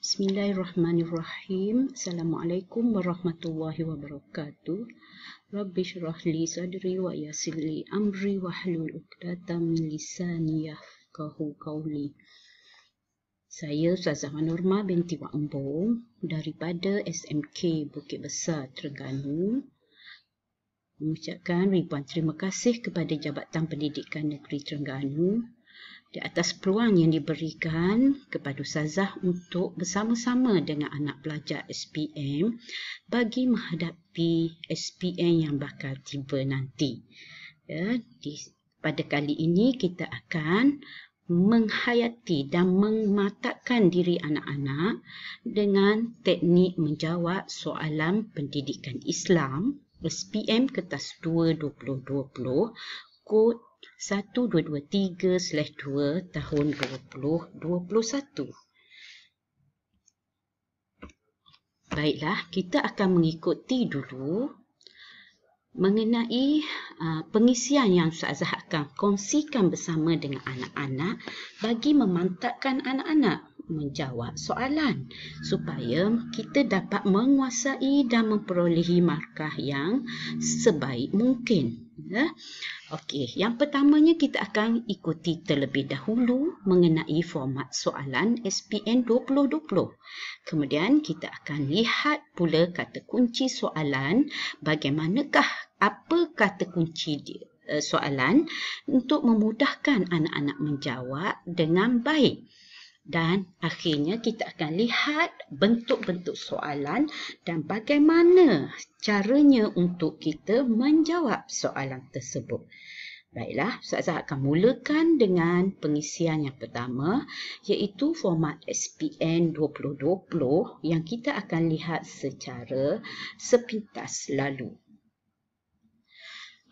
Bismillahirrahmanirrahim. Assalamualaikum warahmatullahi wabarakatuh. Rabbi syrah li sadri wa yasir li amri wa hlul uqdata min lisani yafqahu qawli. Saya Ustazah Manurma binti Wak Mbong daripada SMK Bukit Besar Terengganu mengucapkan ribuan terima kasih kepada Jabatan Pendidikan Negeri Terengganu di atas peluang yang diberikan kepada Ustazah untuk bersama-sama dengan anak pelajar SPM bagi menghadapi SPM yang bakal tiba nanti. Ya, di, pada kali ini kita akan menghayati dan mematakan diri anak-anak dengan teknik menjawab soalan pendidikan Islam SPM kertas 2 2020 kod 1223-2 tahun 2021. Baiklah, kita akan mengikuti dulu mengenai uh, pengisian yang Ustazah akan kongsikan bersama dengan anak-anak bagi memantapkan anak-anak menjawab soalan supaya kita dapat menguasai dan memperolehi markah yang sebaik mungkin. Ya. Okey, yang pertamanya kita akan ikuti terlebih dahulu mengenai format soalan SPN 2020. Kemudian kita akan lihat pula kata kunci soalan bagaimanakah apa kata kunci dia eh, soalan untuk memudahkan anak-anak menjawab dengan baik. Dan akhirnya kita akan lihat bentuk-bentuk soalan dan bagaimana caranya untuk kita menjawab soalan tersebut. Baiklah, saya akan mulakan dengan pengisian yang pertama iaitu format SPN 2020 yang kita akan lihat secara sepintas lalu.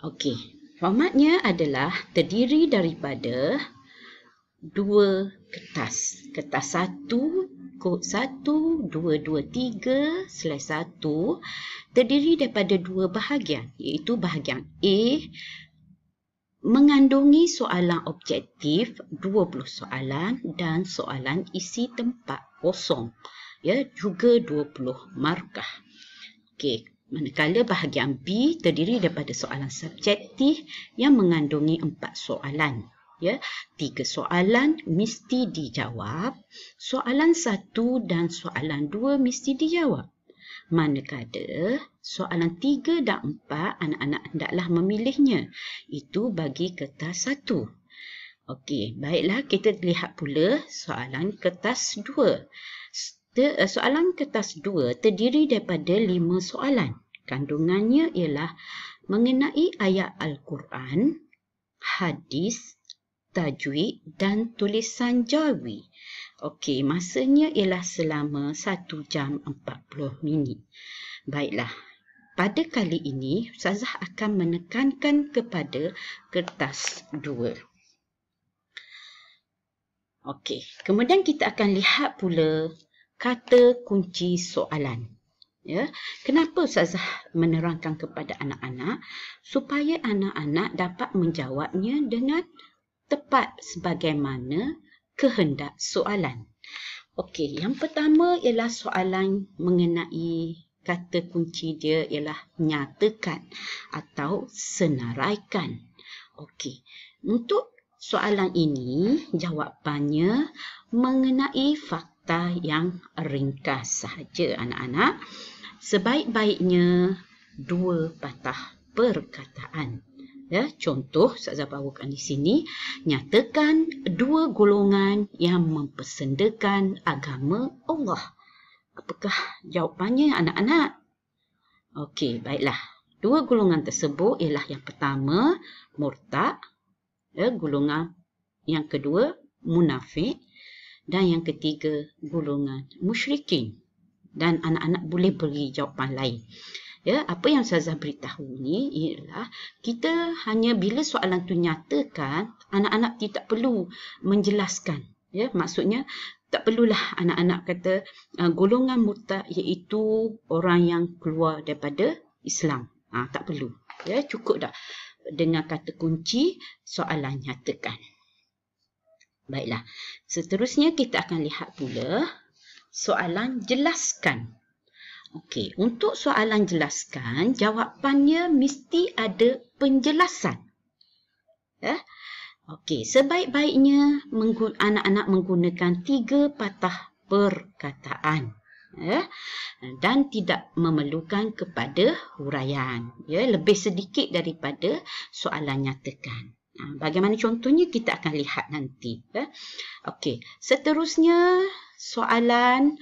Okey, formatnya adalah terdiri daripada dua kertas. Kertas satu, kod satu, dua, dua, tiga, slash satu terdiri daripada dua bahagian iaitu bahagian A mengandungi soalan objektif dua puluh soalan dan soalan isi tempat kosong ya juga dua puluh markah. Okey, manakala bahagian B terdiri daripada soalan subjektif yang mengandungi empat soalan ya tiga soalan mesti dijawab soalan satu dan soalan dua mesti dijawab manakala soalan tiga dan empat anak-anak hendaklah memilihnya itu bagi kertas satu okey baiklah kita lihat pula soalan kertas dua eh, soalan kertas dua terdiri daripada lima soalan kandungannya ialah mengenai ayat al-Quran hadis tajwid dan tulisan jawi. Okey, masanya ialah selama 1 jam 40 minit. Baiklah, pada kali ini, Ustazah akan menekankan kepada kertas 2. Okey, kemudian kita akan lihat pula kata kunci soalan. Ya, kenapa Ustazah menerangkan kepada anak-anak supaya anak-anak dapat menjawabnya dengan tepat sebagaimana kehendak soalan. Okey, yang pertama ialah soalan mengenai kata kunci dia ialah nyatakan atau senaraikan. Okey, untuk soalan ini jawapannya mengenai fakta yang ringkas sahaja anak-anak. Sebaik-baiknya dua patah perkataan. Ya, contoh saya bawakan di sini nyatakan dua golongan yang mempersendakan agama Allah. Apakah jawapannya anak-anak? Okey, baiklah. Dua golongan tersebut ialah yang pertama murtad, ya, golongan yang kedua munafik dan yang ketiga golongan musyrikin. Dan anak-anak boleh beri jawapan lain. Ya, apa yang saya beritahu ni ialah kita hanya bila soalan tu nyatakan, anak-anak tidak perlu menjelaskan. Ya, maksudnya tak perlulah anak-anak kata uh, golongan murtad iaitu orang yang keluar daripada Islam. Ha, tak perlu. Ya, cukup dah dengan kata kunci soalan nyatakan. Baiklah. Seterusnya kita akan lihat pula soalan jelaskan. Okey, untuk soalan jelaskan, jawapannya mesti ada penjelasan. Eh? Okey, sebaik-baiknya anak-anak menggunakan tiga patah perkataan. Eh? Dan tidak memerlukan kepada huraian. Ya? Lebih sedikit daripada soalan nyatakan. Ha, bagaimana contohnya kita akan lihat nanti. Eh? Okey, seterusnya soalan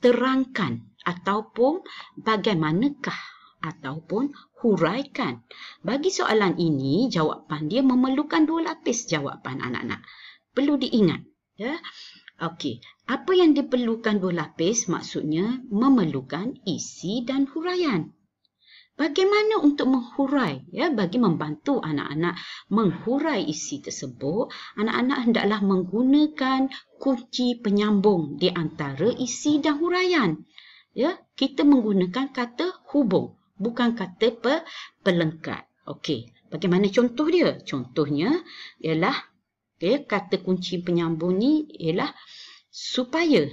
terangkan ataupun bagaimanakah ataupun huraikan. Bagi soalan ini, jawapan dia memerlukan dua lapis jawapan anak-anak. Perlu diingat. Ya? Okey, apa yang diperlukan dua lapis maksudnya memerlukan isi dan huraian bagaimana untuk menghurai ya bagi membantu anak-anak menghurai isi tersebut anak-anak hendaklah menggunakan kunci penyambung di antara isi dan huraian ya kita menggunakan kata hubung bukan kata pe pelengkap okey bagaimana contoh dia contohnya ialah okay, ya, kata kunci penyambung ni ialah supaya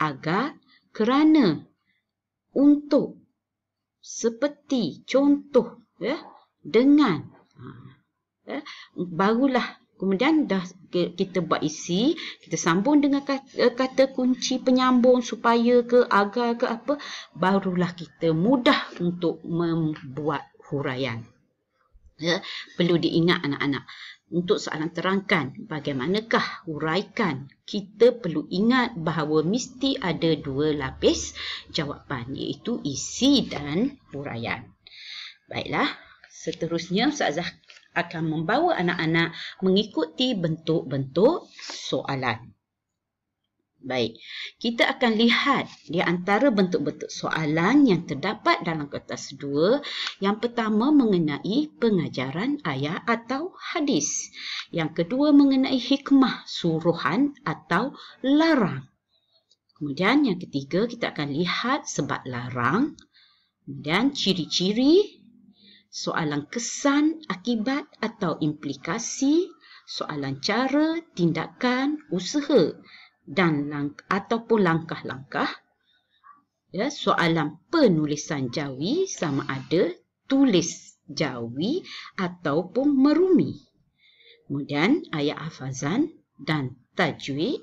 agar kerana untuk seperti contoh ya dengan ha, ya, barulah kemudian dah kita buat isi kita sambung dengan kata, eh, kata kunci penyambung supaya ke agar ke apa barulah kita mudah untuk membuat huraian ya perlu diingat anak-anak untuk soalan terangkan, bagaimanakah huraikan kita perlu ingat bahawa mesti ada dua lapis jawapan iaitu isi dan huraian. Baiklah, seterusnya Ustazah akan membawa anak-anak mengikuti bentuk-bentuk soalan. Baik, kita akan lihat di antara bentuk-bentuk soalan yang terdapat dalam kertas 2 Yang pertama mengenai pengajaran ayat atau hadis Yang kedua mengenai hikmah suruhan atau larang Kemudian yang ketiga kita akan lihat sebab larang dan ciri-ciri Soalan kesan, akibat atau implikasi Soalan cara, tindakan, usaha dan lang ataupun langkah-langkah ya soalan penulisan jawi sama ada tulis jawi ataupun merumi kemudian ayat afazan dan tajwid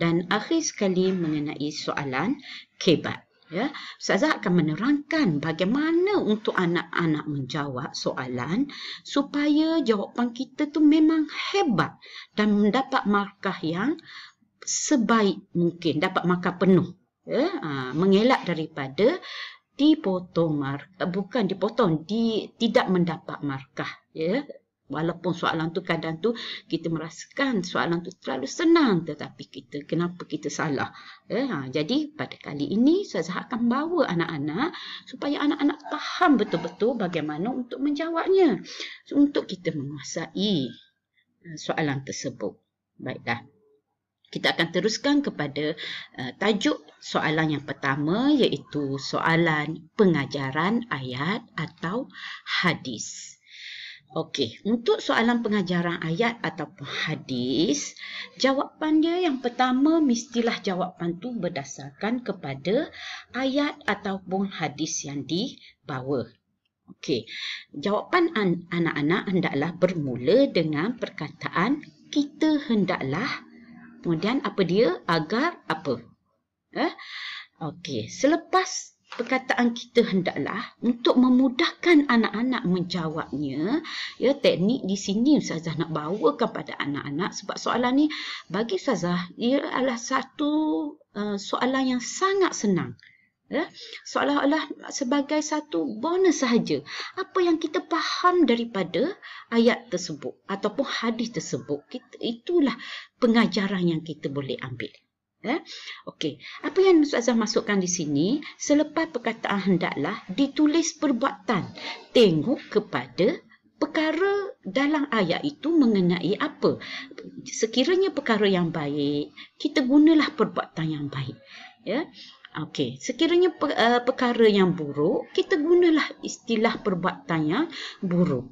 dan akhir sekali mengenai soalan kebat ya ustazah akan menerangkan bagaimana untuk anak-anak menjawab soalan supaya jawapan kita tu memang hebat dan mendapat markah yang sebaik mungkin dapat makan penuh ya ha, mengelak daripada dipotong markah bukan dipotong di tidak mendapat markah ya walaupun soalan tu kadang tu kita merasakan soalan tu terlalu senang tetapi kita kenapa kita salah ya ha, jadi pada kali ini saya akan bawa anak-anak supaya anak-anak faham betul-betul bagaimana untuk menjawabnya untuk kita menguasai ha, soalan tersebut baiklah kita akan teruskan kepada uh, tajuk soalan yang pertama iaitu soalan pengajaran ayat atau hadis. Okey, untuk soalan pengajaran ayat atau hadis, jawapan dia yang pertama mestilah jawapan tu berdasarkan kepada ayat ataupun hadis yang dibawa. Okey, jawapan anak-anak hendaklah bermula dengan perkataan kita hendaklah Kemudian apa dia? Agar apa? Eh? Okey, selepas perkataan kita hendaklah untuk memudahkan anak-anak menjawabnya, ya teknik di sini Ustazah nak bawa kepada anak-anak sebab soalan ni bagi Ustazah ia adalah satu uh, soalan yang sangat senang ya seolah-olah sebagai satu bonus sahaja apa yang kita faham daripada ayat tersebut ataupun hadis tersebut kita, itulah pengajaran yang kita boleh ambil ya okey apa yang ustazah masukkan di sini selepas perkataan hendaklah ditulis perbuatan tengok kepada perkara dalam ayat itu mengenai apa sekiranya perkara yang baik kita gunalah perbuatan yang baik ya Okey, sekiranya per, uh, eh, perkara yang buruk, kita gunalah istilah perbuatan yang buruk.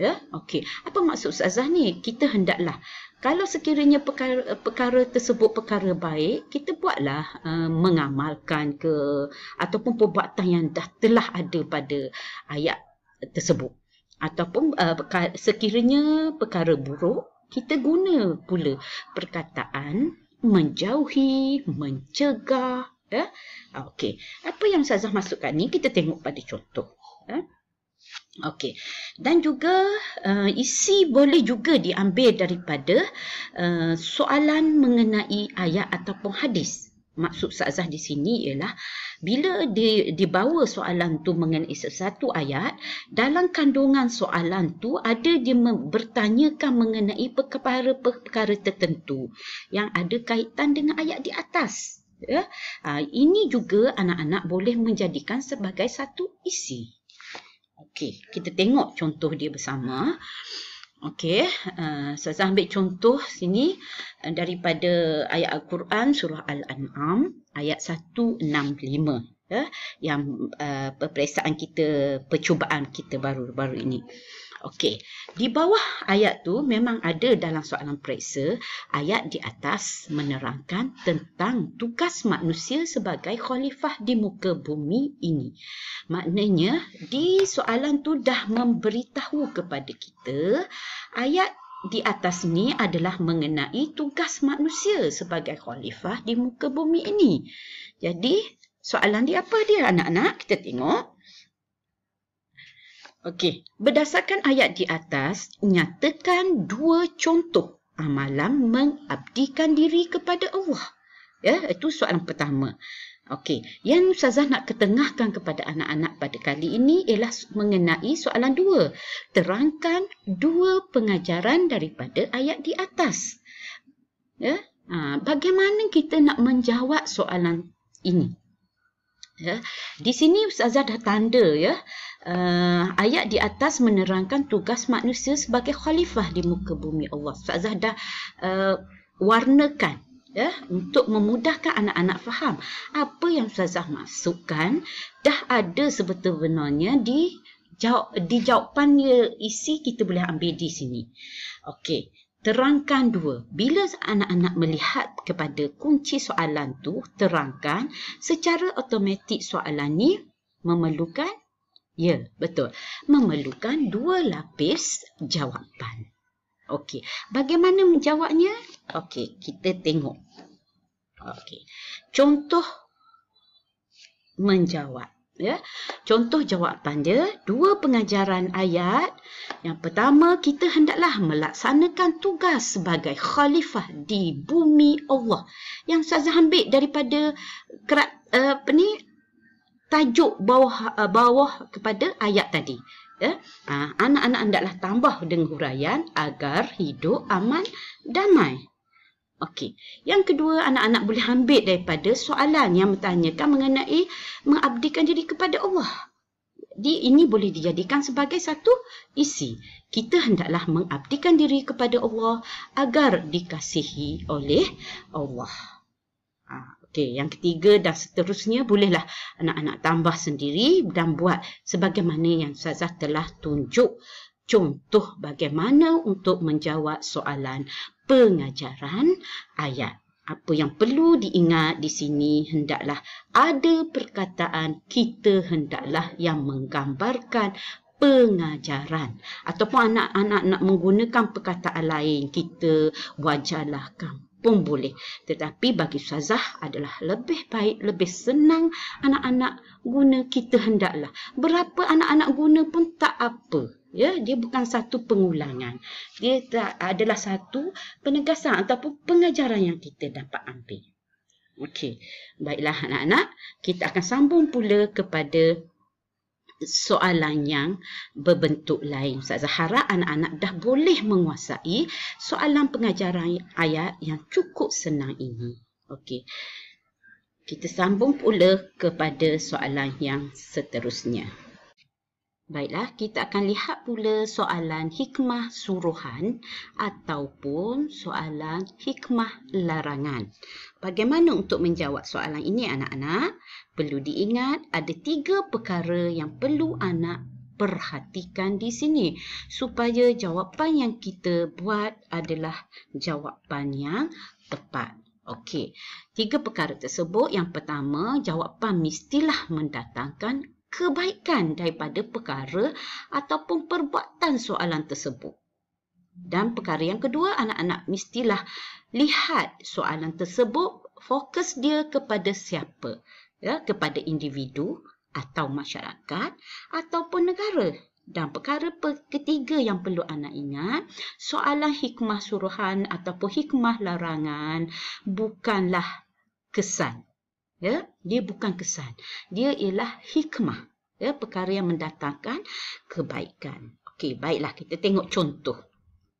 Ya, yeah? okey. Apa maksud Ustazah ni? Kita hendaklah kalau sekiranya perkara, perkara tersebut perkara baik, kita buatlah uh, mengamalkan ke ataupun perbuatan yang dah telah ada pada ayat tersebut. Ataupun uh, eh, perkara, sekiranya perkara buruk, kita guna pula perkataan menjauhi, mencegah, Ya? Ah, okey. Apa yang Ustazah masukkan ni kita tengok pada contoh. Ya? Okey. Dan juga uh, isi boleh juga diambil daripada uh, soalan mengenai ayat ataupun hadis. Maksud Ustazah di sini ialah bila di, dibawa soalan tu mengenai sesuatu ayat, dalam kandungan soalan tu ada dia bertanyakan mengenai perkara-perkara tertentu yang ada kaitan dengan ayat di atas. Ya? Ah, ini juga anak-anak boleh menjadikan sebagai satu isi. Okey, kita tengok contoh dia bersama. Okey, uh, so saya ambil contoh sini uh, daripada ayat Al-Quran surah Al-An'am ayat 165 ya, yang uh, peperiksaan kita, percubaan kita baru-baru ini. Okey, di bawah ayat tu memang ada dalam soalan periksa, ayat di atas menerangkan tentang tugas manusia sebagai khalifah di muka bumi ini. Maknanya, di soalan tu dah memberitahu kepada kita, ayat di atas ni adalah mengenai tugas manusia sebagai khalifah di muka bumi ini. Jadi, soalan dia apa dia anak-anak? Kita tengok. Okey, berdasarkan ayat di atas, nyatakan dua contoh amalan mengabdikan diri kepada Allah. Ya, itu soalan pertama. Okey, yang Ustazah nak ketengahkan kepada anak-anak pada kali ini ialah mengenai soalan dua. Terangkan dua pengajaran daripada ayat di atas. Ya, ha, bagaimana kita nak menjawab soalan ini? Ya. Di sini Ustazah dah tanda ya. Uh, ayat di atas menerangkan tugas manusia sebagai khalifah di muka bumi Allah. Ustazah dah uh, warnakan ya untuk memudahkan anak-anak faham apa yang Ustazah masukkan dah ada sebetulnya di jawab, di jawapan isi kita boleh ambil di sini. Okey. Terangkan dua. Bila anak-anak melihat kepada kunci soalan tu, terangkan secara automatik soalan ni memerlukan ya, betul. Memerlukan dua lapis jawapan. Okey. Bagaimana menjawabnya? Okey, kita tengok. Okey. Contoh menjawab. Ya. Contoh jawapan dia, dua pengajaran ayat. Yang pertama, kita hendaklah melaksanakan tugas sebagai khalifah di bumi Allah. Yang saya ambil daripada kerat, eh, apa ni, tajuk bawah eh, bawah kepada ayat tadi. Ya. Ah, anak-anak hendaklah tambah dengan huraian agar hidup aman damai. Okey. Yang kedua, anak-anak boleh ambil daripada soalan yang bertanyakan mengenai mengabdikan diri kepada Allah. Di ini boleh dijadikan sebagai satu isi. Kita hendaklah mengabdikan diri kepada Allah agar dikasihi oleh Allah. Ha, Okey, yang ketiga dan seterusnya bolehlah anak-anak tambah sendiri dan buat sebagaimana yang Ustazah telah tunjuk contoh bagaimana untuk menjawab soalan pengajaran ayat. Apa yang perlu diingat di sini hendaklah ada perkataan kita hendaklah yang menggambarkan pengajaran ataupun anak-anak nak menggunakan perkataan lain kita wajarlah kamu pun boleh. Tetapi bagi Ustazah adalah lebih baik, lebih senang anak-anak guna kita hendaklah. Berapa anak-anak guna pun tak apa. Ya, dia bukan satu pengulangan. Dia tak, adalah satu penegasan ataupun pengajaran yang kita dapat ambil. Okey. Baiklah anak-anak, kita akan sambung pula kepada soalan yang berbentuk lain. Ustaz Zahara, anak-anak dah boleh menguasai soalan pengajaran ayat yang cukup senang ini. Okey. Kita sambung pula kepada soalan yang seterusnya. Baiklah, kita akan lihat pula soalan hikmah suruhan ataupun soalan hikmah larangan. Bagaimana untuk menjawab soalan ini anak-anak? Perlu diingat ada tiga perkara yang perlu anak perhatikan di sini supaya jawapan yang kita buat adalah jawapan yang tepat. Okey, tiga perkara tersebut. Yang pertama, jawapan mestilah mendatangkan kebaikan daripada perkara ataupun perbuatan soalan tersebut. Dan perkara yang kedua, anak-anak mestilah lihat soalan tersebut, fokus dia kepada siapa? Ya, kepada individu atau masyarakat ataupun negara. Dan perkara ketiga yang perlu anak ingat, soalan hikmah suruhan ataupun hikmah larangan bukanlah kesan ya dia bukan kesan dia ialah hikmah ya perkara yang mendatangkan kebaikan okey baiklah kita tengok contoh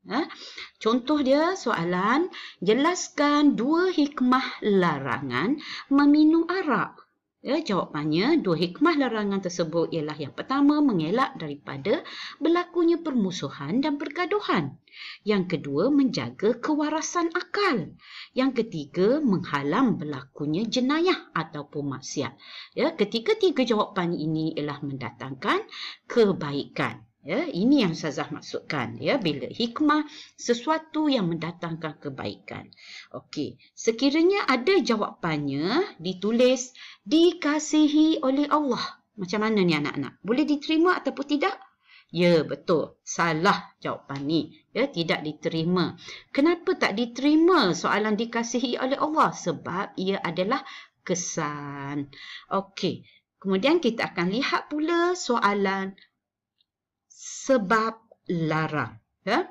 ya contoh dia soalan jelaskan dua hikmah larangan meminum arak Ya, jawapannya, dua hikmah larangan tersebut ialah yang pertama mengelak daripada berlakunya permusuhan dan pergaduhan. Yang kedua menjaga kewarasan akal. Yang ketiga menghalang berlakunya jenayah ataupun maksiat. Ya, ketiga-tiga jawapan ini ialah mendatangkan kebaikan. Ya, ini yang Ustazah maksudkan. Ya, bila hikmah sesuatu yang mendatangkan kebaikan. Okey, sekiranya ada jawapannya ditulis dikasihi oleh Allah. Macam mana ni anak-anak? Boleh diterima ataupun tidak? Ya, betul. Salah jawapan ni. Ya, tidak diterima. Kenapa tak diterima soalan dikasihi oleh Allah? Sebab ia adalah kesan. Okey. Kemudian kita akan lihat pula soalan sebab larang. Ya?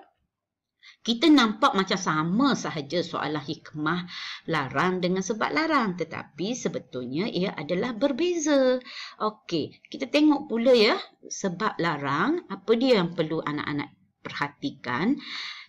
Kita nampak macam sama sahaja soalan hikmah larang dengan sebab larang. Tetapi sebetulnya ia adalah berbeza. Okey, kita tengok pula ya sebab larang. Apa dia yang perlu anak-anak perhatikan?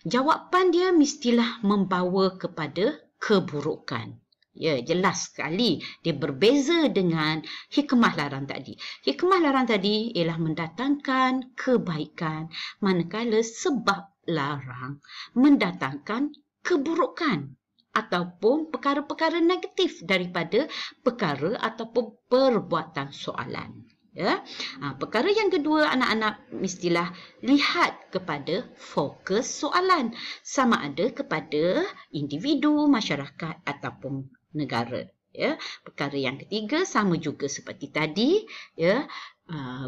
Jawapan dia mestilah membawa kepada keburukan. Ya, jelas sekali dia berbeza dengan hikmah larang tadi. Hikmah larang tadi ialah mendatangkan kebaikan manakala sebab larang mendatangkan keburukan ataupun perkara-perkara negatif daripada perkara atau perbuatan soalan. Ya. Ha, perkara yang kedua anak-anak mestilah lihat kepada fokus soalan sama ada kepada individu, masyarakat ataupun negara. Ya, perkara yang ketiga sama juga seperti tadi, ya. Uh,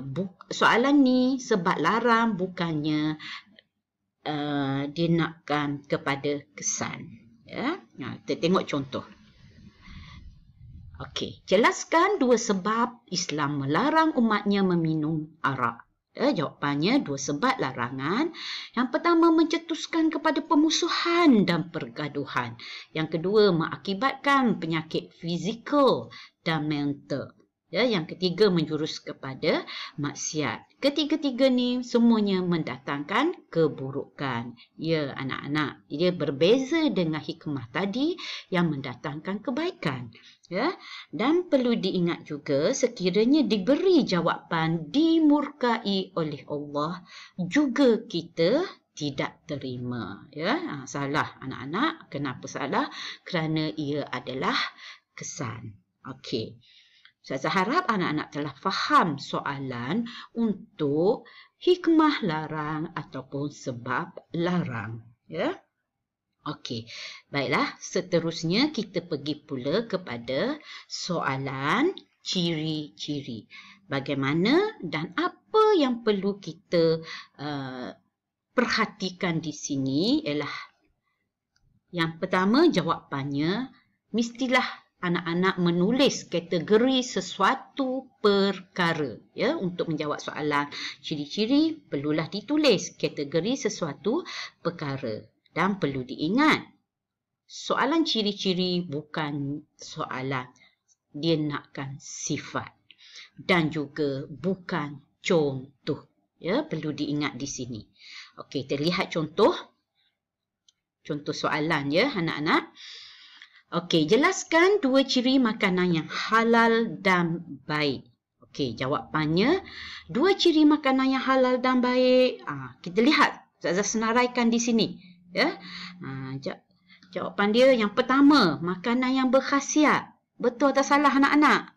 soalan ni sebab larang bukannya uh, nakkan kepada kesan, ya. Nah, kita tengok contoh. Okey, jelaskan dua sebab Islam melarang umatnya meminum arak. Eh, jawapannya dua sebab larangan. Yang pertama mencetuskan kepada pemusuhan dan pergaduhan. Yang kedua mengakibatkan penyakit fizikal dan mental. Ya, yang ketiga menjurus kepada maksiat ketiga-tiga ni semuanya mendatangkan keburukan. Ya, anak-anak, ia berbeza dengan hikmah tadi yang mendatangkan kebaikan. Ya, dan perlu diingat juga sekiranya diberi jawapan dimurkai oleh Allah, juga kita tidak terima. Ya, ha, salah anak-anak. Kenapa salah? Kerana ia adalah kesan. Okey. Ustazah harap anak-anak telah faham soalan untuk hikmah larang ataupun sebab larang. Ya? Okey, baiklah. Seterusnya kita pergi pula kepada soalan ciri-ciri. Bagaimana dan apa yang perlu kita uh, perhatikan di sini ialah yang pertama jawapannya mestilah anak-anak menulis kategori sesuatu perkara ya untuk menjawab soalan ciri-ciri perlulah ditulis kategori sesuatu perkara dan perlu diingat soalan ciri-ciri bukan soalan dia nakkan sifat dan juga bukan contoh ya perlu diingat di sini okey terlihat contoh contoh soalan ya anak-anak Okey, jelaskan dua ciri makanan yang halal dan baik. Okey, jawapannya, dua ciri makanan yang halal dan baik. Ah, kita lihat, saya senaraikan di sini. Ya? Ah, jawab, jawapan dia, yang pertama, makanan yang berkhasiat. Betul atau salah anak-anak?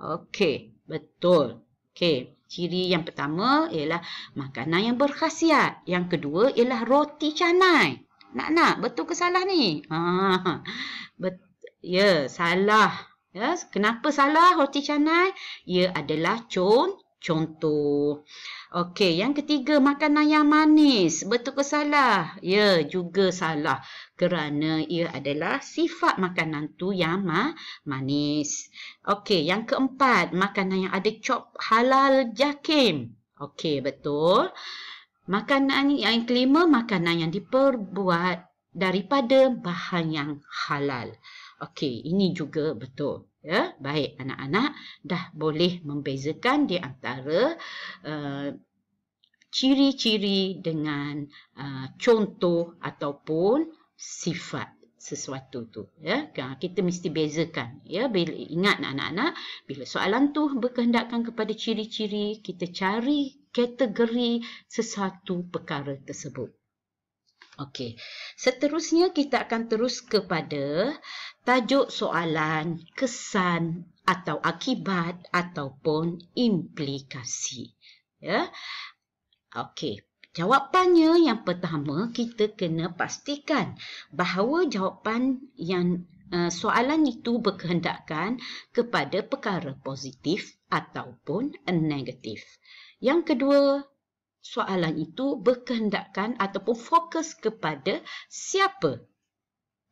Okey, betul. Okey, ciri yang pertama ialah makanan yang berkhasiat. Yang kedua ialah roti canai. Nak nak betul ke salah ni? Ha. Bet ya, salah. Ya, kenapa salah roti canai? Ia adalah con contoh. Okey, yang ketiga makanan yang manis. Betul ke salah? Ya, juga salah kerana ia adalah sifat makanan tu yang ma manis. Okey, yang keempat makanan yang ada cop halal jakim. Okey, betul. Makanan yang kelima, makanan yang diperbuat daripada bahan yang halal. Okey, ini juga betul. Ya, baik anak-anak dah boleh membezakan di antara uh, ciri-ciri dengan uh, contoh ataupun sifat sesuatu tu ya ha, kita mesti bezakan ya bila ingat anak-anak bila soalan tu berkehendakkan kepada ciri-ciri kita cari kategori sesuatu perkara tersebut. Okey, seterusnya kita akan terus kepada tajuk soalan kesan atau akibat ataupun implikasi. Ya, okey. Jawapannya yang pertama kita kena pastikan bahawa jawapan yang eh, soalan itu berkehendakkan kepada perkara positif ataupun negatif. Yang kedua, soalan itu berkehendakkan ataupun fokus kepada siapa?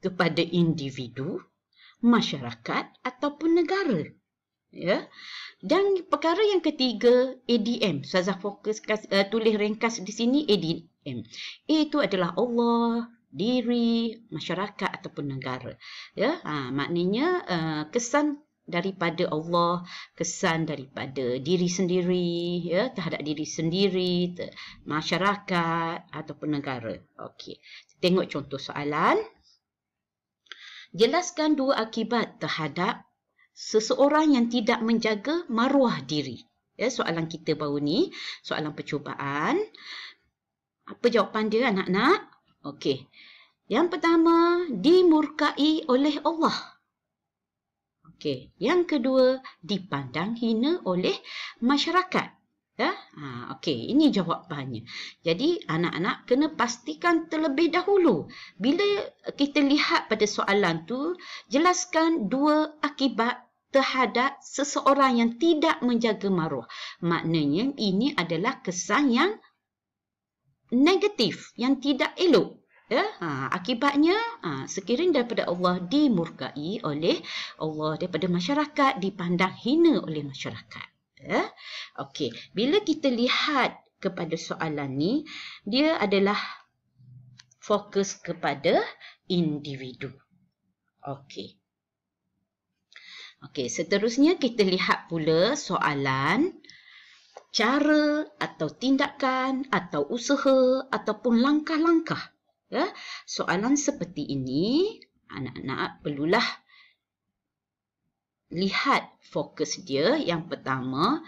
Kepada individu, masyarakat ataupun negara. Ya. Dan perkara yang ketiga, ADM. Saya fokus uh, tulis ringkas di sini ADM. A itu adalah Allah, diri, masyarakat ataupun negara. Ya, ha, maknanya uh, kesan daripada Allah, kesan daripada diri sendiri, ya, terhadap diri sendiri, ter- masyarakat ataupun negara. Okey. Tengok contoh soalan. Jelaskan dua akibat terhadap seseorang yang tidak menjaga maruah diri. Ya, soalan kita baru ni, soalan percubaan. Apa jawapan dia anak-anak? Okey. Yang pertama, dimurkai oleh Allah. Okey, yang kedua dipandang hina oleh masyarakat. Ya? Ha, Okey, ini jawapannya. Jadi, anak-anak kena pastikan terlebih dahulu. Bila kita lihat pada soalan tu, jelaskan dua akibat terhadap seseorang yang tidak menjaga maruah. Maknanya, ini adalah kesan yang negatif, yang tidak elok ya ha, akibatnya ha, sekiranya daripada Allah dimurkai oleh Allah daripada masyarakat dipandang hina oleh masyarakat ya okey bila kita lihat kepada soalan ni dia adalah fokus kepada individu okey okey seterusnya kita lihat pula soalan cara atau tindakan atau usaha ataupun langkah-langkah Ya, soalan seperti ini, anak-anak perlulah lihat fokus dia. Yang pertama,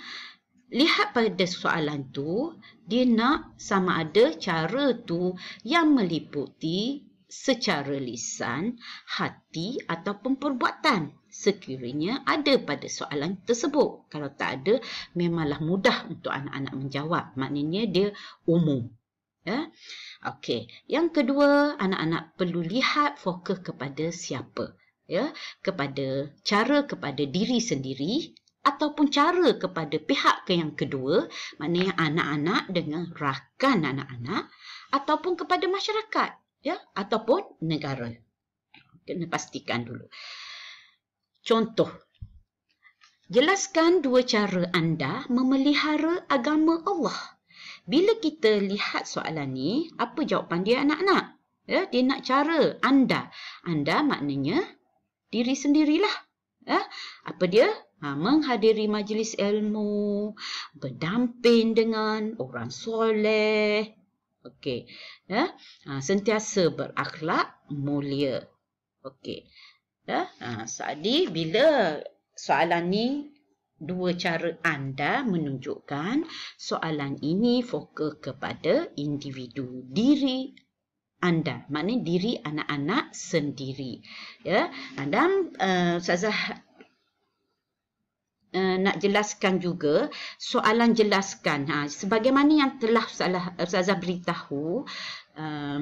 lihat pada soalan tu, dia nak sama ada cara tu yang meliputi secara lisan, hati atau perbuatan sekiranya ada pada soalan tersebut. Kalau tak ada, memanglah mudah untuk anak-anak menjawab. Maknanya dia umum. Ya? Okey, yang kedua anak-anak perlu lihat fokus kepada siapa? Ya, kepada cara kepada diri sendiri ataupun cara kepada pihak ke yang kedua, maknanya anak-anak dengan rakan anak-anak ataupun kepada masyarakat, ya, ataupun negara. Kena pastikan dulu. Contoh, jelaskan dua cara anda memelihara agama Allah. Bila kita lihat soalan ni, apa jawapan dia anak-anak? Ya, dia nak cara anda. Anda maknanya diri sendirilah. Ya, apa dia? Ha, menghadiri majlis ilmu, berdamping dengan orang soleh. Okey. Ya, ha, sentiasa berakhlak mulia. Okey. Ya, ha, Saadi bila soalan ni dua cara anda menunjukkan soalan ini fokus kepada individu diri anda maknanya diri anak-anak sendiri ya dan eh, ustazah uh, nak jelaskan juga soalan jelaskan ha sebagaimana yang telah ustazah beritahu uh,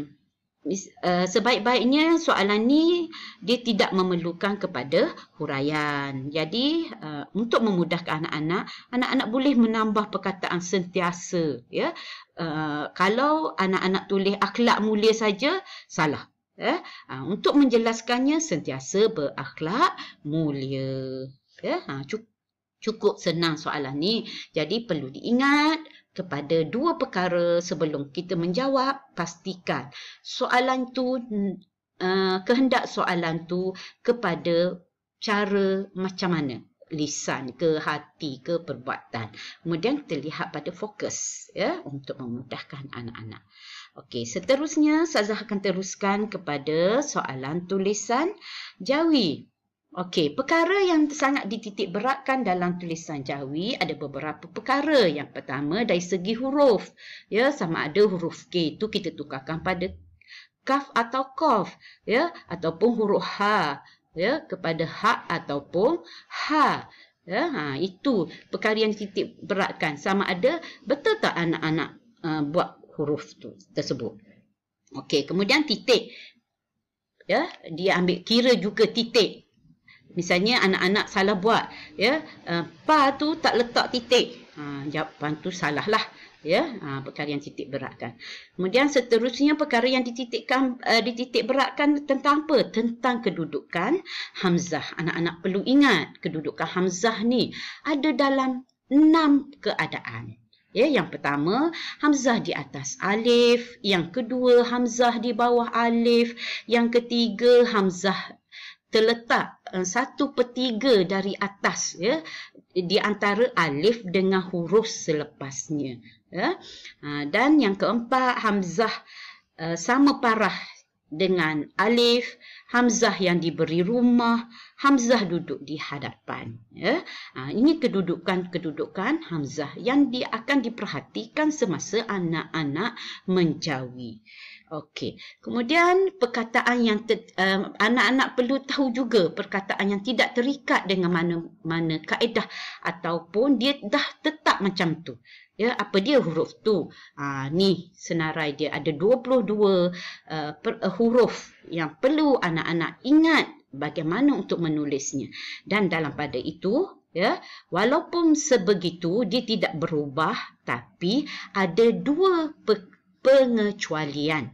Eh, sebaik-baiknya soalan ni dia tidak memerlukan kepada huraian. Jadi eh, untuk memudahkan anak-anak, anak-anak boleh menambah perkataan sentiasa. Ya, eh, kalau anak-anak tulis akhlak mulia saja salah. Ya. Eh, uh, untuk menjelaskannya sentiasa berakhlak mulia. Ya, uh, ha, cukup, cukup senang soalan ni. Jadi perlu diingat kepada dua perkara sebelum kita menjawab pastikan soalan tu mm, uh, kehendak soalan tu kepada cara macam mana lisan ke hati ke perbuatan kemudian kita lihat pada fokus ya untuk memudahkan anak-anak okey seterusnya saya akan teruskan kepada soalan tulisan jawi Okey, perkara yang sangat dititik beratkan dalam tulisan Jawi ada beberapa perkara. Yang pertama dari segi huruf. Ya, sama ada huruf K itu kita tukarkan pada kaf atau kof, ya, ataupun huruf H, ya, kepada H ataupun H. Ha, ya, ha, itu perkara yang dititik beratkan. Sama ada betul tak anak-anak uh, buat huruf tu tersebut. Okey, kemudian titik. Ya, dia ambil kira juga titik Misalnya anak-anak salah buat, ya, uh, pa tu tak letak titik. Ha, jawapan tu salah lah. Ya, ha, perkara yang titik beratkan. Kemudian seterusnya perkara yang dititikkan, uh, dititik beratkan tentang apa? Tentang kedudukan Hamzah. Anak-anak perlu ingat kedudukan Hamzah ni ada dalam enam keadaan. Ya, yang pertama, Hamzah di atas alif. Yang kedua, Hamzah di bawah alif. Yang ketiga, Hamzah terletak eh, satu per tiga dari atas ya di antara alif dengan huruf selepasnya ya ha, dan yang keempat hamzah eh, sama parah dengan alif hamzah yang diberi rumah hamzah duduk di hadapan ya ha, ini kedudukan-kedudukan hamzah yang di, akan diperhatikan semasa anak-anak menjawi Okey. Kemudian perkataan yang eh, anak-anak uh, perlu tahu juga perkataan yang tidak terikat dengan mana-mana kaedah ataupun dia dah tetap macam tu. Ya, apa dia huruf tu? Ah ni senarai dia ada 22 uh, eh, per, uh, huruf yang perlu anak-anak ingat bagaimana untuk menulisnya. Dan dalam pada itu ya walaupun sebegitu dia tidak berubah tapi ada dua pengecualian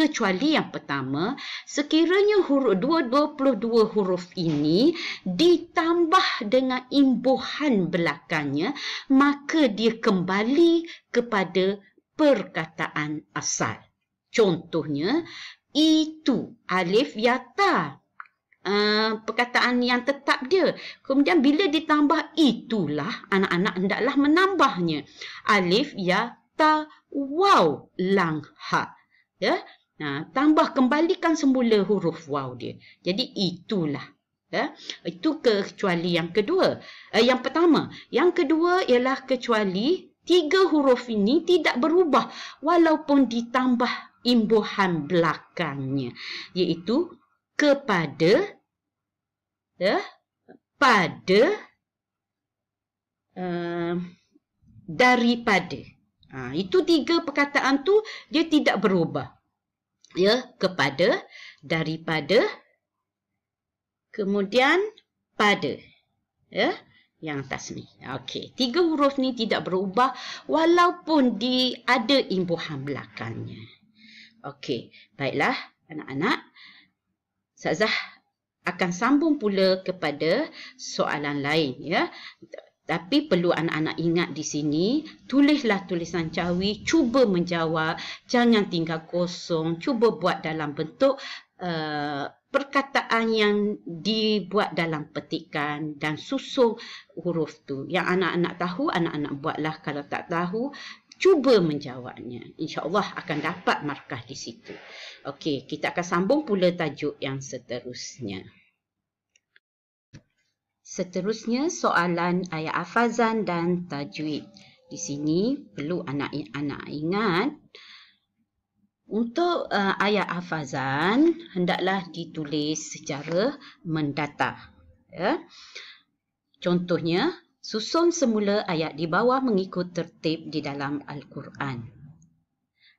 kecuali yang pertama, sekiranya huruf 22 huruf ini ditambah dengan imbuhan belakangnya, maka dia kembali kepada perkataan asal. Contohnya, itu alif yata. Uh, ah, perkataan yang tetap dia. Kemudian bila ditambah itulah, anak-anak hendaklah menambahnya. Alif, ya, ta, waw, lang, ha. Ya, Ha, tambah kembalikan semula huruf waw dia. Jadi itulah. Ya? Itu kecuali yang kedua. Eh, yang pertama. Yang kedua ialah kecuali tiga huruf ini tidak berubah walaupun ditambah imbuhan belakangnya. Iaitu kepada, ya, pada, uh, daripada. Ha, itu tiga perkataan tu dia tidak berubah ya kepada daripada kemudian pada ya yang atas ni. Okey, tiga huruf ni tidak berubah walaupun di ada imbuhan belakangnya. Okey, baiklah anak-anak. Sazah akan sambung pula kepada soalan lain ya. Tapi perlu anak-anak ingat di sini, tulislah tulisan cawi, cuba menjawab, jangan tinggal kosong, cuba buat dalam bentuk uh, perkataan yang dibuat dalam petikan dan susun huruf tu. Yang anak-anak tahu, anak-anak buatlah. Kalau tak tahu, cuba menjawabnya. InsyaAllah akan dapat markah di situ. Okey, kita akan sambung pula tajuk yang seterusnya. Seterusnya, soalan ayat Afazan dan tajwid. Di sini perlu anak-anak ingat. Untuk uh, ayat Afazan hendaklah ditulis secara mendata. Ya. Contohnya, susun semula ayat di bawah mengikut tertib di dalam Al-Quran.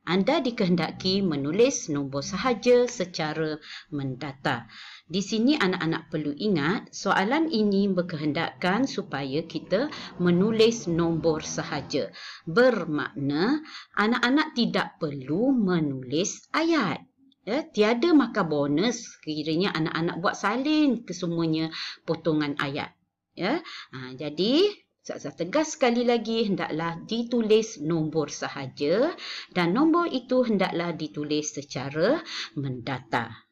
Anda dikehendaki menulis nombor sahaja secara mendata. Di sini anak-anak perlu ingat soalan ini berkehendakkan supaya kita menulis nombor sahaja. Bermakna anak-anak tidak perlu menulis ayat. Ya, tiada maka bonus kiranya anak-anak buat salin kesemuanya potongan ayat. Ya, ha, jadi saya tegas sekali lagi hendaklah ditulis nombor sahaja dan nombor itu hendaklah ditulis secara mendata.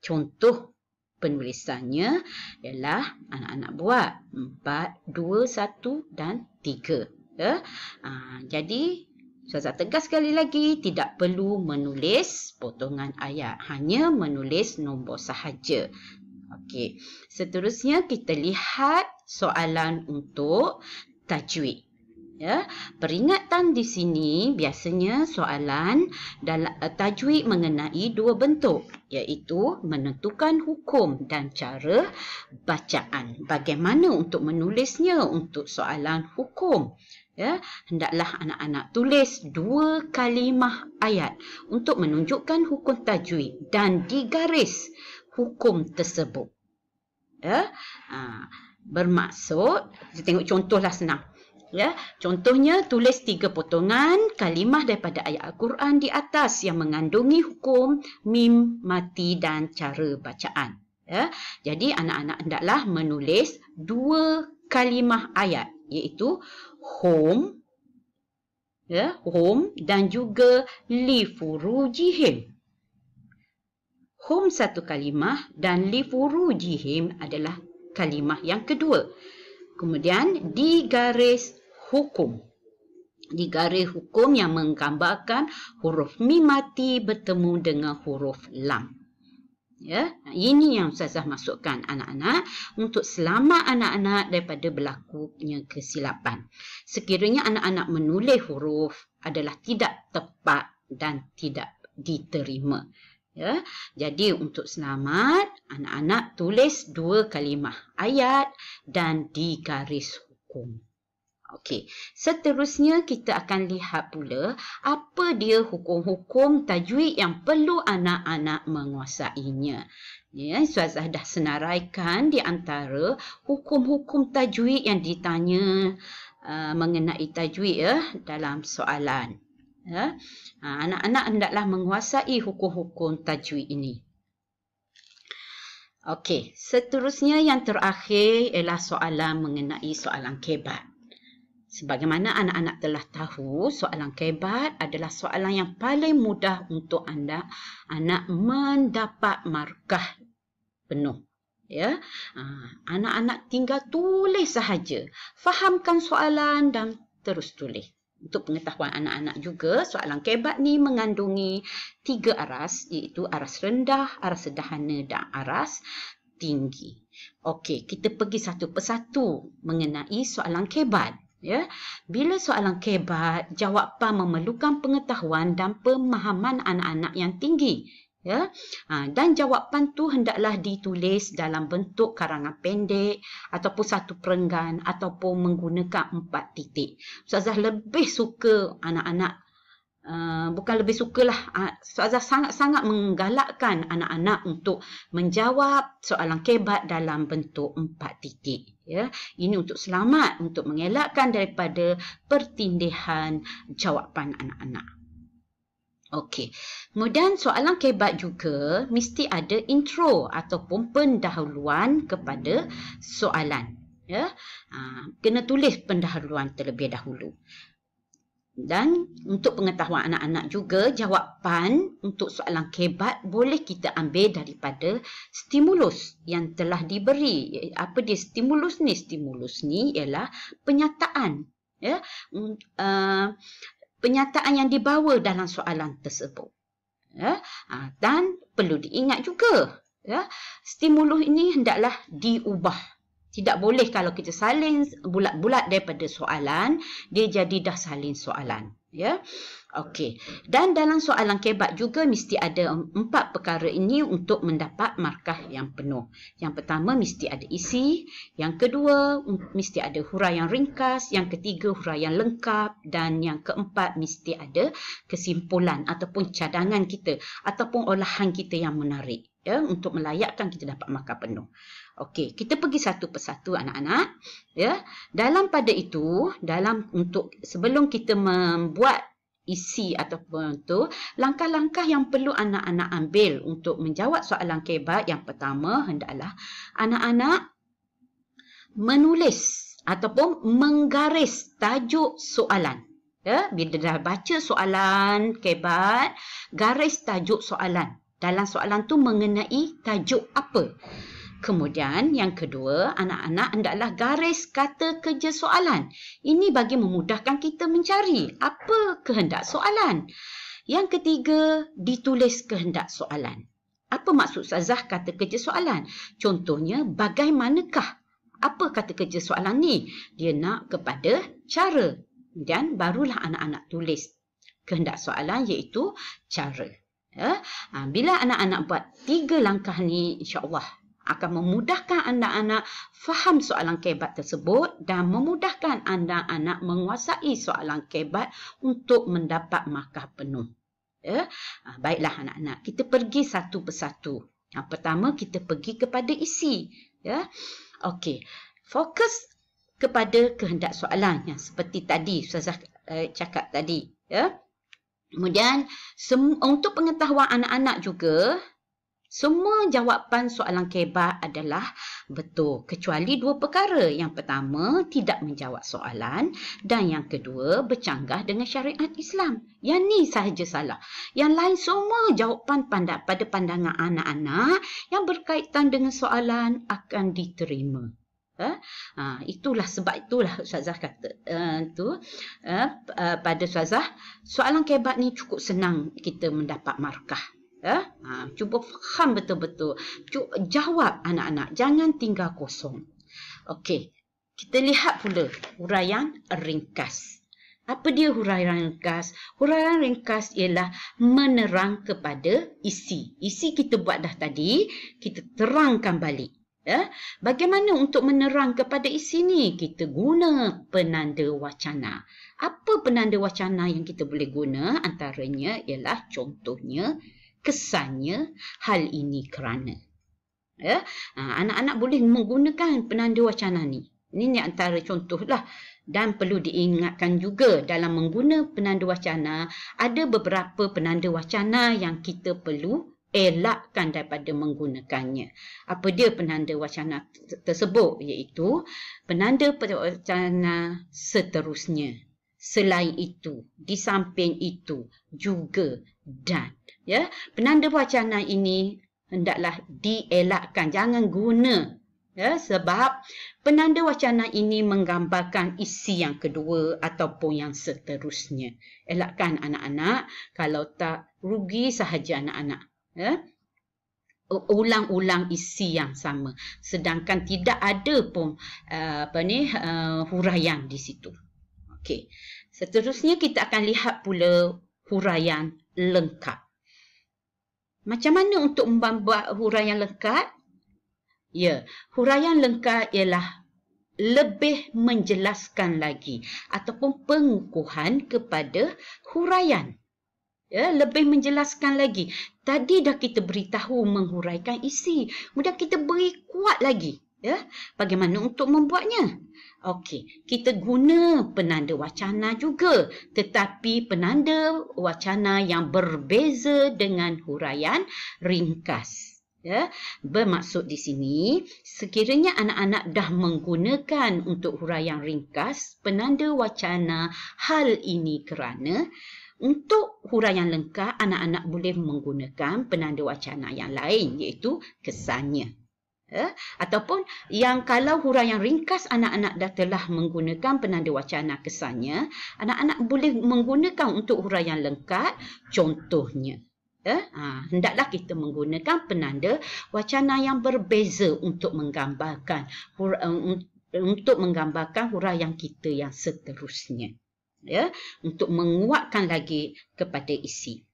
Contoh penulisannya ialah anak-anak buat empat dua satu dan tiga. Ya? Ha, jadi, saya tegas sekali lagi, tidak perlu menulis potongan ayat. Hanya menulis nombor sahaja. Okey, seterusnya kita lihat soalan untuk tajwid. Ya, peringatan di sini biasanya soalan dalam eh, tajwid mengenai dua bentuk iaitu menentukan hukum dan cara bacaan. Bagaimana untuk menulisnya untuk soalan hukum? Ya, hendaklah anak-anak tulis dua kalimah ayat untuk menunjukkan hukum tajwid dan digaris hukum tersebut. Ya, ha, bermaksud kita tengok contohlah senang. Ya, contohnya tulis tiga potongan kalimah daripada ayat Al-Quran di atas yang mengandungi hukum mim mati dan cara bacaan. Ya, jadi anak-anak hendaklah menulis dua kalimah ayat iaitu home ya home dan juga li furujihim home satu kalimah dan li furujihim adalah kalimah yang kedua kemudian digaris hukum. Digari hukum yang menggambarkan huruf mim mati bertemu dengan huruf lam. Ya, ini yang ustazah masukkan anak-anak untuk selamat anak-anak daripada berlakunya kesilapan. Sekiranya anak-anak menulis huruf adalah tidak tepat dan tidak diterima. Ya, jadi untuk selamat anak-anak tulis dua kalimah ayat dan digaris hukum. Okey, seterusnya kita akan lihat pula apa dia hukum-hukum tajwid yang perlu anak-anak menguasainya. Ya, Suazah dah senaraikan di antara hukum-hukum tajwid yang ditanya uh, mengenai tajwid ya, dalam soalan. Ya. Ha, anak-anak hendaklah menguasai hukum-hukum tajwid ini. Okey, seterusnya yang terakhir ialah soalan mengenai soalan kebat. Sebagaimana anak-anak telah tahu, soalan kebat adalah soalan yang paling mudah untuk anda anak mendapat markah penuh. Ya, ah, anak-anak tinggal tulis sahaja, fahamkan soalan dan terus tulis. Untuk pengetahuan anak-anak juga, soalan kebat ni mengandungi tiga aras iaitu aras rendah, aras sederhana dan aras tinggi. Okey, kita pergi satu persatu mengenai soalan kebat. Ya, bila soalan kebat, jawapan memerlukan pengetahuan dan pemahaman anak-anak yang tinggi. Ya, ha, dan jawapan tu hendaklah ditulis dalam bentuk karangan pendek ataupun satu perenggan ataupun menggunakan empat titik. Ustazah lebih suka anak-anak Uh, bukan lebih sukalah ah, Ustazah uh, sangat-sangat menggalakkan anak-anak untuk menjawab soalan kebat dalam bentuk empat titik ya ini untuk selamat untuk mengelakkan daripada pertindihan jawapan anak-anak okey kemudian soalan kebat juga mesti ada intro ataupun pendahuluan kepada soalan ya ah, kena tulis pendahuluan terlebih dahulu dan untuk pengetahuan anak-anak juga, jawapan untuk soalan kebat boleh kita ambil daripada stimulus yang telah diberi. Apa dia stimulus ni? Stimulus ni ialah penyataan. Ya? Mm, uh, penyataan yang dibawa dalam soalan tersebut. Ya? Uh, dan perlu diingat juga, ya? stimulus ini hendaklah diubah. Tidak boleh kalau kita saling bulat-bulat daripada soalan, dia jadi dah salin soalan. Ya, okay. Dan dalam soalan kebat juga mesti ada empat perkara ini untuk mendapat markah yang penuh. Yang pertama mesti ada isi, yang kedua mesti ada yang ringkas, yang ketiga yang lengkap dan yang keempat mesti ada kesimpulan ataupun cadangan kita ataupun olahan kita yang menarik ya untuk melayakkan kita dapat markah penuh. Okey, kita pergi satu persatu anak-anak. Ya. Dalam pada itu, dalam untuk sebelum kita membuat isi ataupun tu, langkah-langkah yang perlu anak-anak ambil untuk menjawab soalan kebat yang pertama hendaklah anak-anak menulis ataupun menggaris tajuk soalan. Ya, bila dah baca soalan kebat, garis tajuk soalan. Dalam soalan tu mengenai tajuk apa? Kemudian yang kedua, anak-anak hendaklah garis kata kerja soalan. Ini bagi memudahkan kita mencari apa kehendak soalan. Yang ketiga, ditulis kehendak soalan. Apa maksud sazah kata kerja soalan? Contohnya, bagaimanakah? Apa kata kerja soalan ni? Dia nak kepada cara. Dan barulah anak-anak tulis kehendak soalan iaitu cara. Ya? Ha, bila anak-anak buat tiga langkah ni, insyaAllah akan memudahkan anak-anak faham soalan kebat tersebut dan memudahkan anak-anak menguasai soalan kebat untuk mendapat markah penuh. Ya? Ha, baiklah anak-anak, kita pergi satu persatu. Yang pertama, kita pergi kepada isi. Ya? Okey, fokus kepada kehendak soalan yang seperti tadi, Ustazah eh, cakap tadi. Ya? Kemudian, untuk pengetahuan anak-anak juga, semua jawapan soalan kebat adalah betul kecuali dua perkara. Yang pertama, tidak menjawab soalan dan yang kedua, bercanggah dengan syariat Islam. Yang ni sahaja salah. Yang lain semua jawapan pandang pada pandangan anak-anak yang berkaitan dengan soalan akan diterima. Ha? ha itulah sebab itulah Ustazah kata uh, tu uh, pada Ustazah soalan kebat ni cukup senang kita mendapat markah Eh? Ha, cuba faham betul-betul. Cuba jawab anak-anak. Jangan tinggal kosong. Okey. Kita lihat pula huraian ringkas. Apa dia huraian ringkas? Huraian ringkas ialah menerang kepada isi. Isi kita buat dah tadi, kita terangkan balik. Ya? Bagaimana untuk menerang kepada isi ni? Kita guna penanda wacana. Apa penanda wacana yang kita boleh guna? Antaranya ialah contohnya kesannya hal ini kerana ya ha, anak-anak boleh menggunakan penanda wacana ni ini antara contoh lah. dan perlu diingatkan juga dalam mengguna penanda wacana ada beberapa penanda wacana yang kita perlu elakkan daripada menggunakannya apa dia penanda wacana tersebut iaitu penanda wacana seterusnya selain itu di samping itu juga dan, Ya, penanda wacana ini hendaklah dielakkan, jangan guna. Ya, sebab penanda wacana ini menggambarkan isi yang kedua ataupun yang seterusnya. Elakkan anak-anak, kalau tak rugi sahaja anak-anak. Ya. Ulang-ulang isi yang sama. Sedangkan tidak ada pun eh, apa ni uh, huraian di situ. Okey. Seterusnya kita akan lihat pula huraian lengkap. Macam mana untuk membuat huraian lengkap? Ya, huraian lengkap ialah lebih menjelaskan lagi ataupun pengukuhan kepada huraian. Ya, lebih menjelaskan lagi. Tadi dah kita beritahu menghuraikan isi. Kemudian kita beri kuat lagi Ya, bagaimana untuk membuatnya? Okey, kita guna penanda wacana juga tetapi penanda wacana yang berbeza dengan huraian ringkas. Ya, bermaksud di sini sekiranya anak-anak dah menggunakan untuk huraian ringkas penanda wacana hal ini kerana untuk huraian lengkap anak-anak boleh menggunakan penanda wacana yang lain iaitu kesannya eh? ataupun yang kalau huraian yang ringkas anak-anak dah telah menggunakan penanda wacana kesannya, anak-anak boleh menggunakan untuk huraian yang lengkap contohnya. Eh? Ha, hendaklah kita menggunakan penanda wacana yang berbeza untuk menggambarkan hura, eh, untuk menggambarkan huraian yang kita yang seterusnya ya untuk menguatkan lagi kepada isi.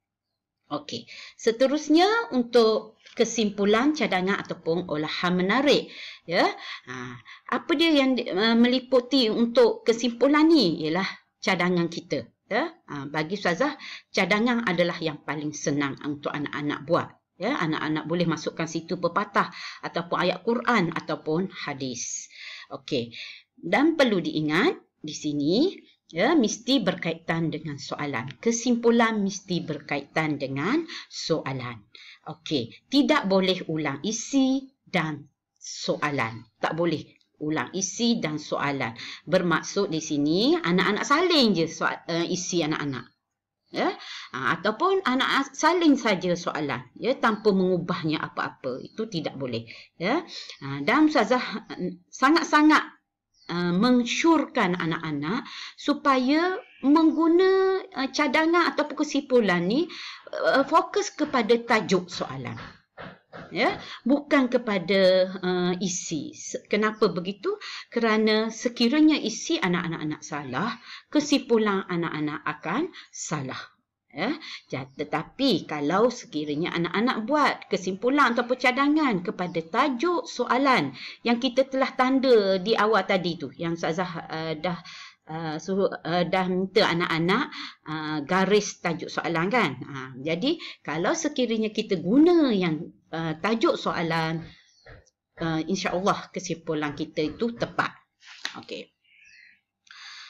Okey. Seterusnya untuk kesimpulan cadangan ataupun olahan menarik. Ya. Ha, apa dia yang uh, meliputi untuk kesimpulan ni ialah cadangan kita. Ya. Ha, bagi Suazah, cadangan adalah yang paling senang untuk anak-anak buat. Ya, anak-anak boleh masukkan situ pepatah ataupun ayat Quran ataupun hadis. Okey. Dan perlu diingat di sini ya mesti berkaitan dengan soalan. Kesimpulan mesti berkaitan dengan soalan. Okey, tidak boleh ulang isi dan soalan. Tak boleh ulang isi dan soalan. Bermaksud di sini anak-anak saling je soal, uh, isi anak-anak. Ya? Ha, ataupun anak saling saja soalan ya tanpa mengubahnya apa-apa itu tidak boleh ya ha, dan ustazah eh, sangat-sangat uh, eh, mensyurkan anak-anak supaya mengguna uh, cadangan atau kesimpulan ni uh, fokus kepada tajuk soalan ya bukan kepada uh, isi kenapa begitu kerana sekiranya isi anak-anak salah kesimpulan anak-anak akan salah ya tetapi kalau sekiranya anak-anak buat kesimpulan atau cadangan kepada tajuk soalan yang kita telah tanda di awal tadi tu yang Ustazah uh, dah uh, uh, dah minta anak-anak uh, garis tajuk soalan kan. Uh, jadi kalau sekiranya kita guna yang uh, tajuk soalan, uh, insyaAllah kesimpulan kita itu tepat. Okey.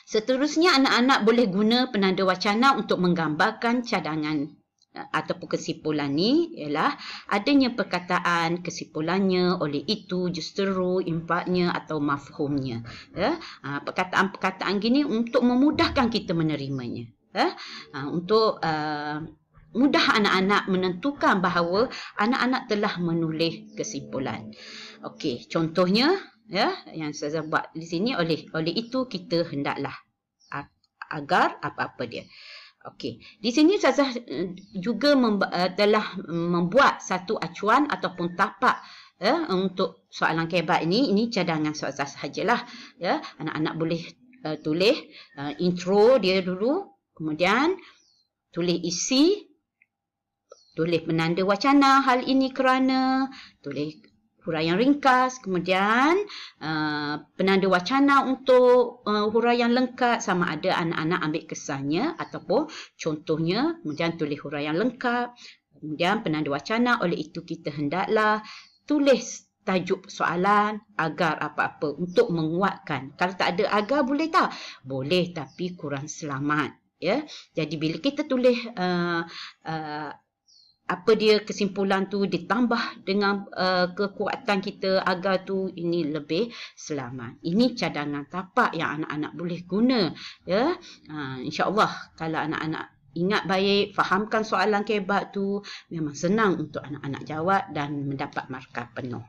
Seterusnya anak-anak boleh guna penanda wacana untuk menggambarkan cadangan ataupun kesimpulan ni ialah adanya perkataan kesimpulannya oleh itu justeru impaknya atau mafhumnya ya ha, perkataan-perkataan gini untuk memudahkan kita menerimanya ya ha, untuk uh, mudah anak-anak menentukan bahawa anak-anak telah menulis kesimpulan okey contohnya ya yang saya buat di sini oleh oleh itu kita hendaklah agar apa-apa dia Okey, di sini Ustazah eh, juga mem, uh, eh, telah membuat satu acuan ataupun tapak ya untuk soalan kebat ini. Ini cadangan Ustazah sajalah. Ya, anak-anak boleh uh, tulis uh, intro dia dulu, kemudian tulis isi, tulis penanda wacana hal ini kerana, tulis huraian ringkas, kemudian uh, penanda wacana untuk uh, huraian lengkap sama ada anak-anak ambil kesannya ataupun contohnya kemudian tulis huraian lengkap, kemudian penanda wacana oleh itu kita hendaklah tulis tajuk soalan agar apa-apa untuk menguatkan. Kalau tak ada agar boleh tak? Boleh tapi kurang selamat. Ya, jadi bila kita tulis uh, uh apa dia kesimpulan tu ditambah dengan uh, kekuatan kita agar tu ini lebih selamat. Ini cadangan tapak yang anak-anak boleh guna. Ya, uh, InsyaAllah kalau anak-anak ingat baik, fahamkan soalan kebat tu, memang senang untuk anak-anak jawab dan mendapat markah penuh.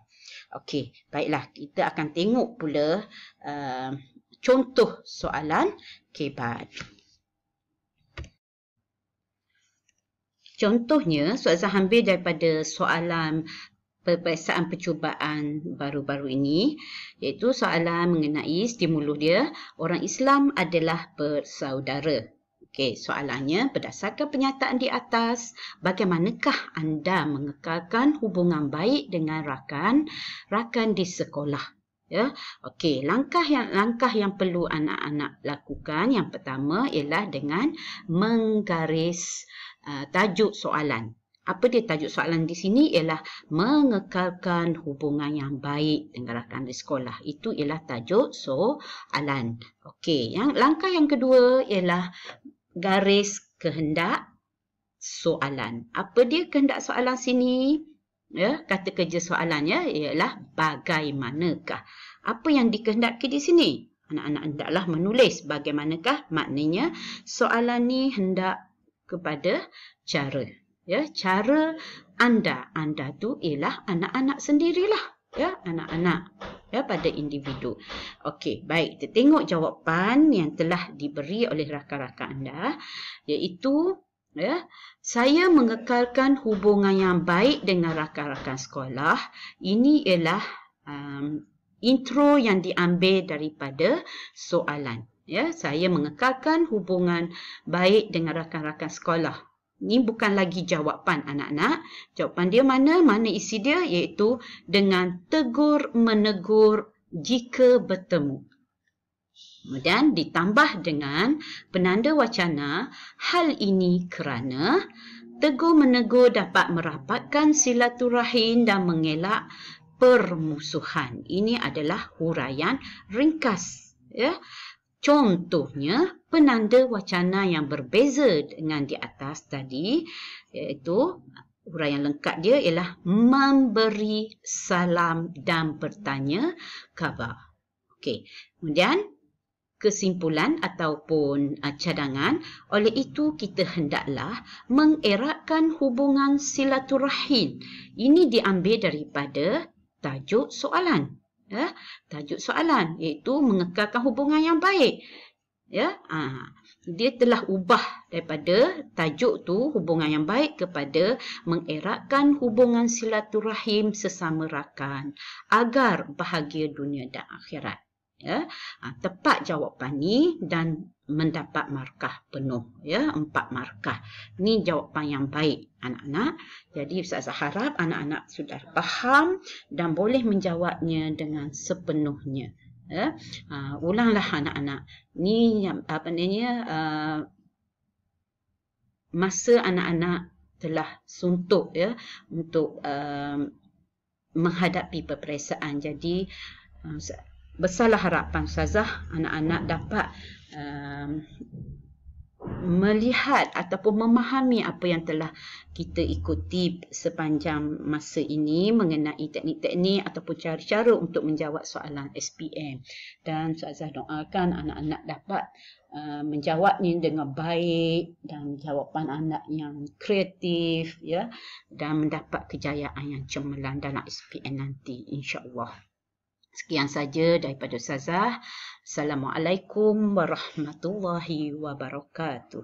Okey, baiklah kita akan tengok pula uh, contoh soalan kebat. Contohnya, soal saham daripada soalan perpaksaan percubaan baru-baru ini iaitu soalan mengenai stimulus dia orang Islam adalah bersaudara. Okey, soalannya berdasarkan pernyataan di atas, bagaimanakah anda mengekalkan hubungan baik dengan rakan rakan di sekolah? Ya. Okey, langkah yang langkah yang perlu anak-anak lakukan yang pertama ialah dengan menggaris Ah, tajuk soalan. Apa dia tajuk soalan di sini ialah mengekalkan hubungan yang baik dengan rakan di sekolah. Itu ialah tajuk soalan. Okey, yang langkah yang kedua ialah garis kehendak soalan. Apa dia kehendak soalan sini? Ya, kata kerja soalannya ialah bagaimanakah? Apa yang dikehendaki di sini? Anak-anak hendaklah menulis bagaimanakah maknanya soalan ni hendak kepada cara. Ya, cara anda, anda tu ialah anak-anak sendirilah. Ya, anak-anak ya pada individu. Okey, baik. Kita tengok jawapan yang telah diberi oleh rakan-rakan anda iaitu ya, saya mengekalkan hubungan yang baik dengan rakan-rakan sekolah. Ini ialah um, intro yang diambil daripada soalan ya saya mengekalkan hubungan baik dengan rakan-rakan sekolah ini bukan lagi jawapan anak-anak jawapan dia mana mana isi dia iaitu dengan tegur menegur jika bertemu kemudian ditambah dengan penanda wacana hal ini kerana tegur menegur dapat merapatkan silaturahim dan mengelak permusuhan ini adalah huraian ringkas ya Contohnya, penanda wacana yang berbeza dengan di atas tadi, iaitu huraian lengkap dia ialah memberi salam dan bertanya khabar. Okey, kemudian kesimpulan ataupun uh, cadangan, oleh itu kita hendaklah mengeratkan hubungan silaturahim. Ini diambil daripada tajuk soalan ya tajuk soalan iaitu mengekalkan hubungan yang baik ya ha. dia telah ubah daripada tajuk tu hubungan yang baik kepada mengeratkan hubungan silaturahim sesama rakan agar bahagia dunia dan akhirat ya ha. tepat jawapan ni dan mendapat markah penuh ya empat markah ni jawapan yang baik anak-anak jadi saya harap anak-anak sudah faham dan boleh menjawabnya dengan sepenuhnya ya uh, ulanglah anak-anak ni apa namanya uh, masa anak-anak telah suntuk ya untuk uh, menghadapi peperiksaan jadi uh, besarlah harapan sazah anak-anak dapat um, melihat ataupun memahami apa yang telah kita ikuti sepanjang masa ini mengenai teknik-teknik ataupun cara-cara untuk menjawab soalan SPM. Dan Suazah doakan anak-anak dapat uh, menjawabnya dengan baik dan jawapan anak yang kreatif ya dan mendapat kejayaan yang cemerlang dalam SPM nanti Insyaallah. Sekian saja daripada Ustazah. Assalamualaikum warahmatullahi wabarakatuh.